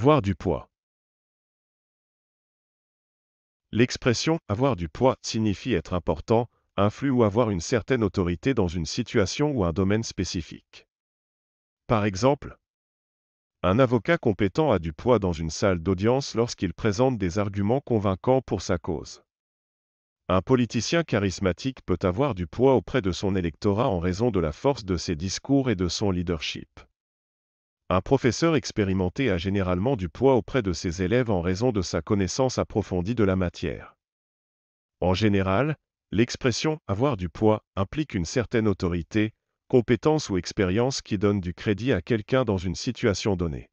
Avoir du poids. L'expression avoir du poids signifie être important, influent ou avoir une certaine autorité dans une situation ou un domaine spécifique. Par exemple, un avocat compétent a du poids dans une salle d'audience lorsqu'il présente des arguments convaincants pour sa cause. Un politicien charismatique peut avoir du poids auprès de son électorat en raison de la force de ses discours et de son leadership. Un professeur expérimenté a généralement du poids auprès de ses élèves en raison de sa connaissance approfondie de la matière. En général, l'expression avoir du poids implique une certaine autorité, compétence ou expérience qui donne du crédit à quelqu'un dans une situation donnée.